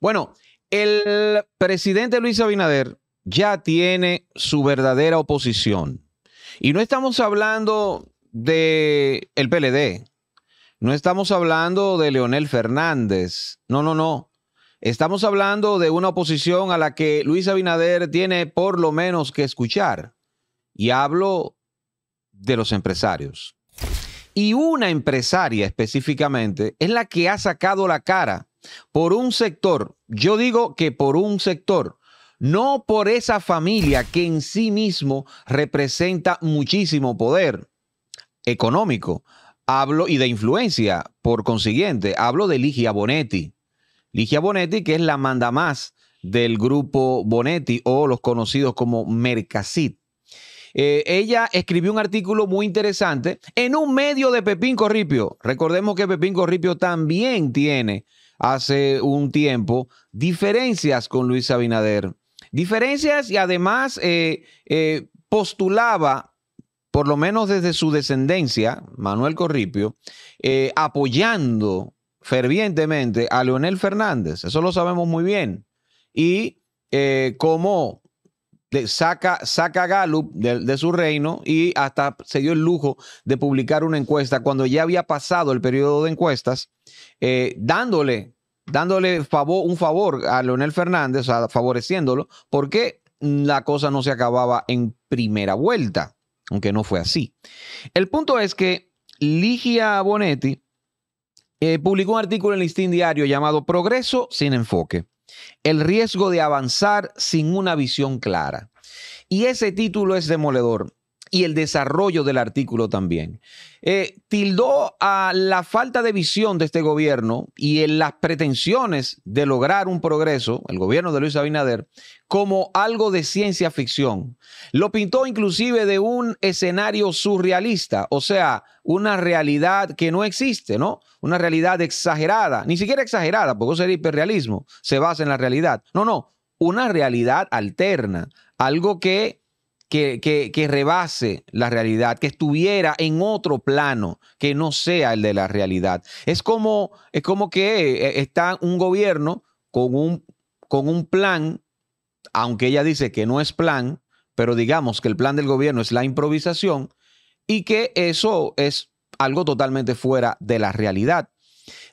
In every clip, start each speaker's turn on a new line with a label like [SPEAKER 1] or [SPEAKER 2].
[SPEAKER 1] Bueno, el presidente Luis Abinader ya tiene su verdadera oposición. Y no estamos hablando de el PLD. No estamos hablando de Leonel Fernández. No, no, no. Estamos hablando de una oposición a la que Luis Abinader tiene por lo menos que escuchar. Y hablo de los empresarios. Y una empresaria específicamente es la que ha sacado la cara por un sector, yo digo que por un sector, no por esa familia que en sí mismo representa muchísimo poder económico. Hablo y de influencia, por consiguiente, hablo de Ligia Bonetti. Ligia Bonetti, que es la manda más del grupo Bonetti o los conocidos como Mercasit. Eh, ella escribió un artículo muy interesante en un medio de Pepín Corripio. Recordemos que Pepín Corripio también tiene hace un tiempo, diferencias con Luis Abinader. Diferencias y además eh, eh, postulaba, por lo menos desde su descendencia, Manuel Corripio, eh, apoyando fervientemente a Leonel Fernández. Eso lo sabemos muy bien. Y como saca, saca a Gallup de, su reino y hasta se dio el lujo de publicar una encuesta cuando ya había pasado el periodo de encuestas, eh, dándole, dándole favor, un favor a Leonel Fernández, o favoreciéndolo, porque la cosa no se acababa en primera vuelta, aunque no fue así. El punto es que Ligia Bonetti eh, publicó un artículo en el Listín Diario llamado Progreso sin enfoque el riesgo de avanzar sin una visión clara. Y ese título es demoledor y el desarrollo del artículo también. Eh, tildó a la falta de visión de este gobierno y en las pretensiones de lograr un progreso, el gobierno de Luis Abinader, como algo de ciencia ficción. Lo pintó inclusive de un escenario surrealista, o sea, una realidad que no existe, ¿no? Una realidad exagerada, ni siquiera exagerada, porque eso sería hiperrealismo, se basa en la realidad. No, no, una realidad alterna, algo que que, rebase la realidad, que estuviera en otro plano que no sea el de la realidad. Es como, como que eh, está un gobierno con un, con un plan, aunque ella dice que no es plan, pero digamos que el plan del gobierno es la improvisación y que eso es algo totalmente fuera de la realidad.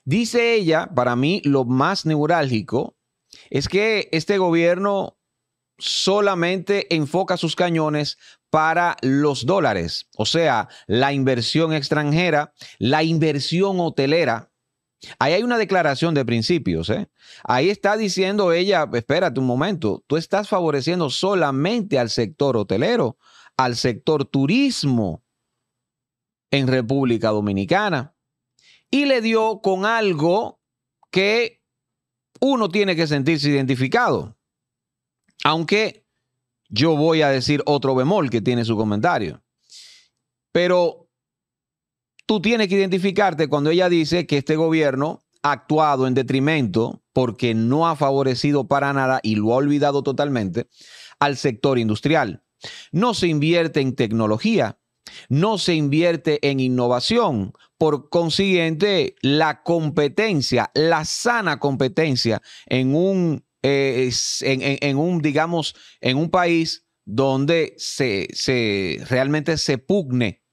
[SPEAKER 1] Dice ella, para mí lo más neurálgico es que este gobierno solamente enfoca sus cañones para los dólares, o sea, la inversión extranjera, la inversión hotelera. Ahí hay una declaración de principios. ¿eh? Ahí está diciendo ella, espérate un momento, tú estás favoreciendo solamente al sector hotelero, al sector turismo en República Dominicana. Y le dio con algo que uno tiene que sentirse identificado. Aunque yo voy a decir otro bemol que tiene su comentario. Pero tú tienes que identificarte cuando ella dice que este gobierno ha actuado en detrimento porque no ha favorecido para nada y lo ha olvidado totalmente al sector industrial. No se invierte en tecnología, no se invierte en innovación. Por consiguiente, la competencia, la sana competencia en un eh, en, un, digamos, en un país donde se, se realmente se pugne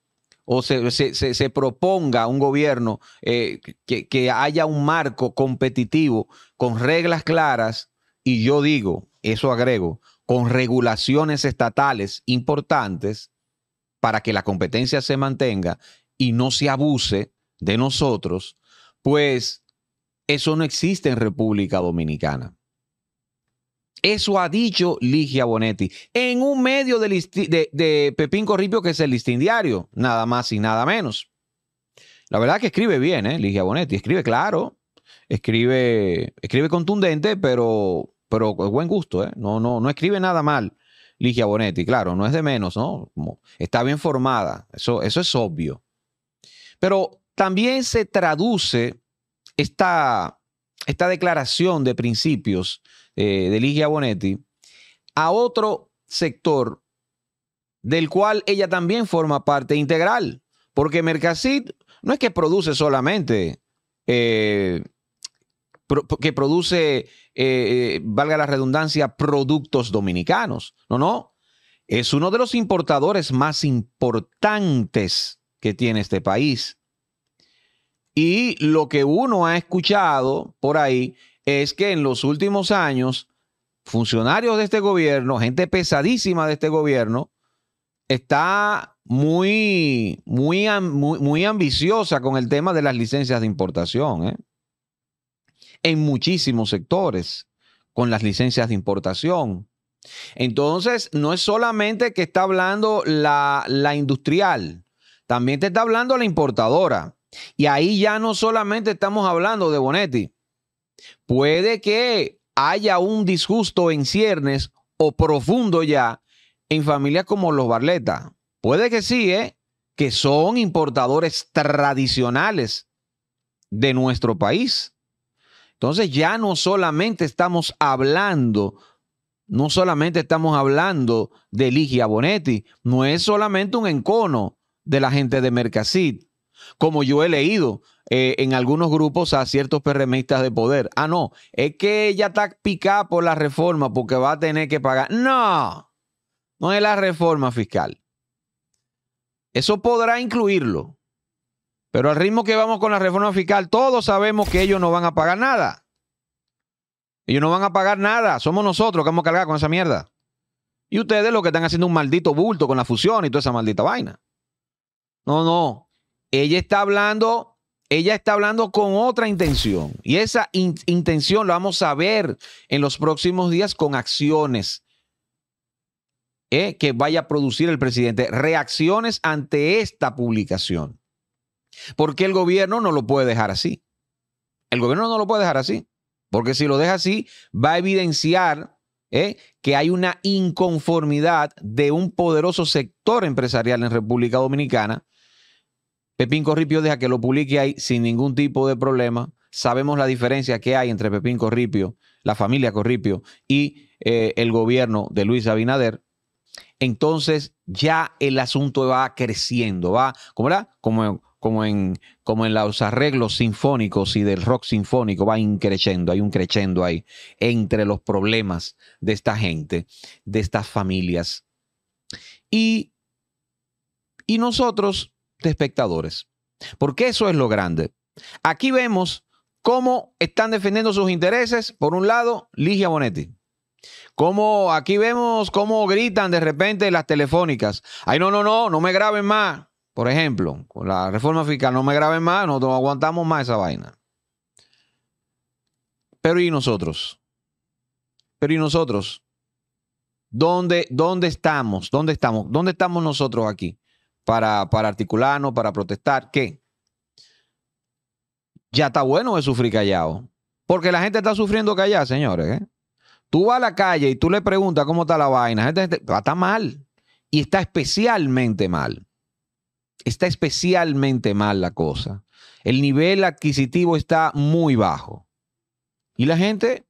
[SPEAKER 1] o se, proponga un gobierno eh, que, haya un marco competitivo con reglas claras y yo digo, eso agrego, con regulaciones estatales importantes para que la competencia se mantenga y no se abuse de nosotros, pues eso no existe en República Dominicana. Eso ha dicho Ligia Bonetti en un medio de, Pepín Corripio que es el listín diario, nada más y nada menos. La verdad que escribe bien, ¿eh? Ligia Bonetti. Escribe claro, escribe, escribe contundente, pero, pero buen gusto, ¿eh? No, no, no escribe nada mal. Ligia Bonetti, claro, no es de menos, ¿no? está bien formada, eso, eso es obvio. Pero también se traduce esta declaración de principios eh, de Ligia Bonetti, a otro sector del cual ella también forma parte integral, porque Mercasit no es que produce solamente, eh, que produce, eh, valga la redundancia, productos dominicanos, no, no, es uno de los importadores más importantes que tiene este país. Y lo que uno ha escuchado por ahí es que en los últimos años, funcionarios de este gobierno, gente pesadísima de este gobierno, está muy, muy, muy, ambiciosa con el tema de las licencias de importación. ¿eh? En muchísimos sectores, con las licencias de importación. Entonces, no es solamente que está hablando la, la industrial, también te está hablando la importadora. Y ahí ya no solamente estamos hablando de Bonetti, Puede que haya un disgusto en ciernes o profundo ya en familias como los Barleta. Puede que sí, ¿eh? que son importadores tradicionales de nuestro país. Entonces ya no solamente estamos hablando, no solamente estamos hablando de Ligia Bonetti, no es solamente un encono de la gente de Mercasit, como yo he leído, eh, en algunos grupos a ciertos PRMistas de poder. Ah, no, es que ella está picada por la reforma porque va a tener que pagar. No, no es la reforma fiscal. Eso podrá incluirlo. Pero al ritmo que vamos con la reforma fiscal, todos sabemos que ellos no van a pagar nada. Ellos no van a pagar nada. Somos nosotros que vamos a cargar con esa mierda. Y ustedes lo que están haciendo un maldito bulto con la fusión y toda esa maldita vaina. No, no. Ella está hablando ella está hablando con otra intención y esa intención la vamos a ver en los próximos días con acciones eh, que vaya a producir el presidente, reacciones ante esta publicación. Porque el gobierno no lo puede dejar así. El gobierno no lo puede dejar así, porque si lo deja así, va a evidenciar eh, que hay una inconformidad de un poderoso sector empresarial en República Dominicana Pepín Corripio deja que lo publique ahí sin ningún tipo de problema. Sabemos la diferencia que hay entre Pepín Corripio, la familia Corripio y eh, el gobierno de Luis Abinader. Entonces ya el asunto va creciendo, va como, era? como, como, en, como en los arreglos sinfónicos y del rock sinfónico, va creciendo, hay un creciendo ahí entre los problemas de esta gente, de estas familias. Y, y nosotros espectadores. Porque eso es lo grande. Aquí vemos cómo están defendiendo sus intereses, por un lado, Ligia Bonetti. Como aquí vemos cómo gritan de repente las telefónicas. Ay, no, no, no, no me graben más. Por ejemplo, con la reforma fiscal, no me graben más, nosotros aguantamos más esa vaina. Pero ¿y nosotros? Pero ¿y nosotros? ¿Dónde, ¿Dónde estamos? ¿Dónde estamos? ¿Dónde estamos nosotros aquí? para, articularnos, para protestar, ¿Qué? ya está bueno de sufrir callado. Porque la gente está sufriendo callado, señores. ¿eh? Tú vas a la calle y tú le preguntas cómo está la vaina. gente, está mal. Y está especialmente mal. Está especialmente mal la cosa. El nivel adquisitivo está muy bajo. Y la gente,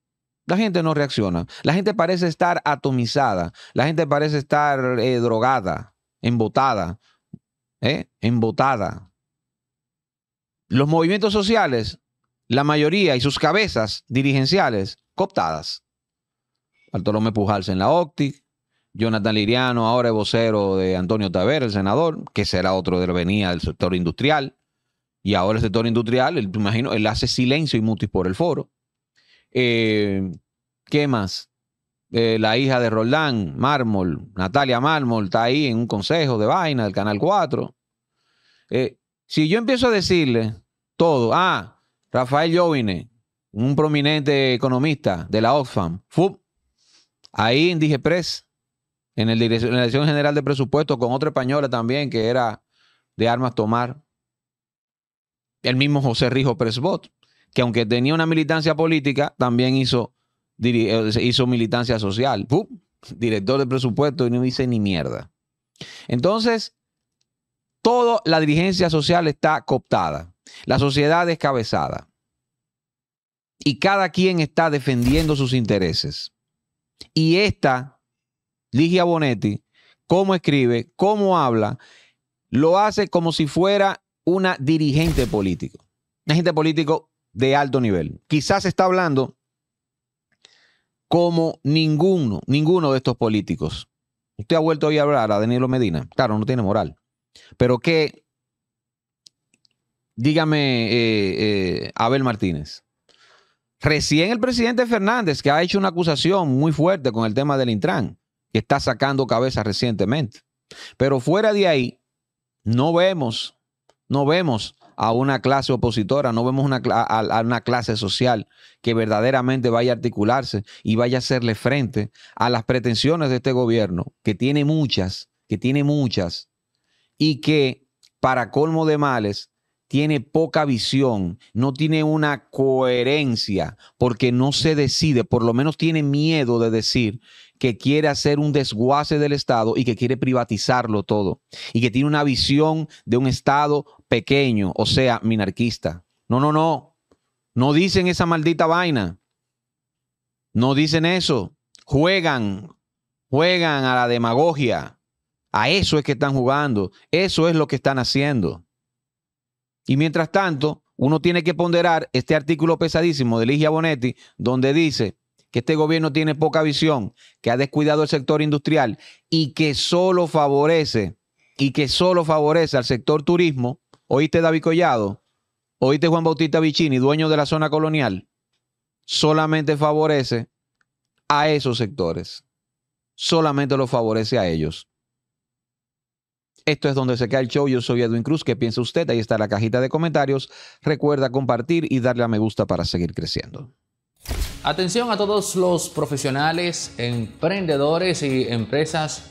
[SPEAKER 1] la gente no reacciona. La gente parece estar atomizada. La gente parece estar eh, drogada, embotada. ¿eh? embotada. Los movimientos sociales, la mayoría y sus cabezas dirigenciales cooptadas. Bartolomé Pujals en la óptica, Jonathan Liriano, ahora es vocero de Antonio Taver, el senador, que será otro de venía del sector industrial. Y ahora el sector industrial, imagino, él hace silencio y mutis por el foro. Eh, ¿Qué más? Eh, la hija de Roldán, Mármol, Natalia Mármol, está ahí en un consejo de vaina del Canal 4. Eh, si yo empiezo a decirle todo, ah, Rafael Jovine, un prominente economista de la Oxfam, ahí en Digepress, en, el la Dirección General de Presupuestos, con otra española también que era de armas tomar, el mismo José Rijo Presbot, que aunque tenía una militancia política, también hizo eh, hizo militancia social, director de presupuesto y no dice ni mierda. Entonces, toda la dirigencia social está cooptada, la sociedad descabezada y cada quien está defendiendo sus intereses. Y esta, Ligia Bonetti, cómo escribe, cómo habla, lo hace como si fuera una dirigente político, ...una gente político de alto nivel. Quizás está hablando como ninguno, ninguno de estos políticos. Usted ha vuelto hoy a hablar a Danilo Medina. Claro, no tiene moral. Pero que, dígame, eh, eh, Abel Martínez. Recién el presidente Fernández, que ha hecho una acusación muy fuerte con el tema del Intran, que está sacando cabeza recientemente. Pero fuera de ahí, no vemos, no vemos a una clase opositora, no vemos a, a una clase social que verdaderamente vaya a articularse y vaya a hacerle frente a las pretensiones de este gobierno, que tiene muchas, que tiene muchas, y que para colmo de males tiene poca visión, no tiene una coherencia, porque no se decide, por lo menos tiene miedo de decir que quiere hacer un desguace del Estado y que quiere privatizarlo todo, y que tiene una visión de un Estado pequeño, o sea, minarquista. No, no, no. No dicen esa maldita vaina. No dicen eso. Juegan, juegan a la demagogia. A eso es que están jugando. Eso es lo que están haciendo. Y mientras tanto, uno tiene que ponderar este artículo pesadísimo de Ligia Bonetti, donde dice que este gobierno tiene poca visión, que ha descuidado el sector industrial y que solo favorece y que solo favorece al sector turismo Oíste David Collado, oíste Juan Bautista Vicini, dueño de la zona colonial, solamente favorece a esos sectores. Solamente lo favorece a ellos. Esto es donde se cae el show. Yo soy Edwin Cruz. ¿Qué piensa usted? Ahí está la cajita de comentarios. Recuerda compartir y darle a me gusta para seguir creciendo.
[SPEAKER 2] Atención a todos los profesionales, emprendedores y empresas